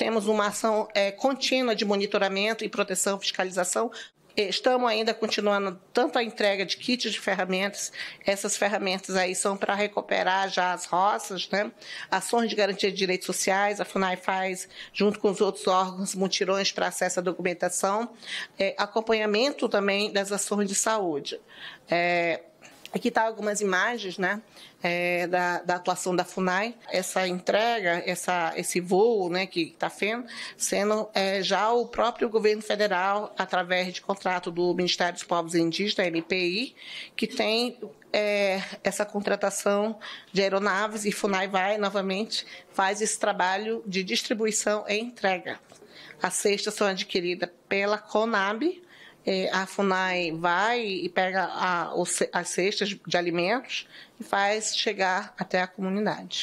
temos uma ação é, contínua de monitoramento e proteção, fiscalização Estamos ainda continuando tanto a entrega de kits de ferramentas, essas ferramentas aí são para recuperar já as roças, né? ações de garantia de direitos sociais, a FUNAI faz, junto com os outros órgãos, mutirões para acesso à documentação, é, acompanhamento também das ações de saúde. É, Aqui está algumas imagens né, é, da, da, atuação da FUNAI. Essa entrega, essa, esse voo né, que está sendo, sendo é, já o próprio governo federal, através de contrato do Ministério dos Povos Indígenas, MPI, que tem é, essa contratação de aeronaves e FUNAI vai novamente, faz esse trabalho de distribuição e entrega. As cestas são adquiridas pela CONAB, é, a FUNAI vai e pega a, as cestas de alimentos e faz chegar até a comunidade.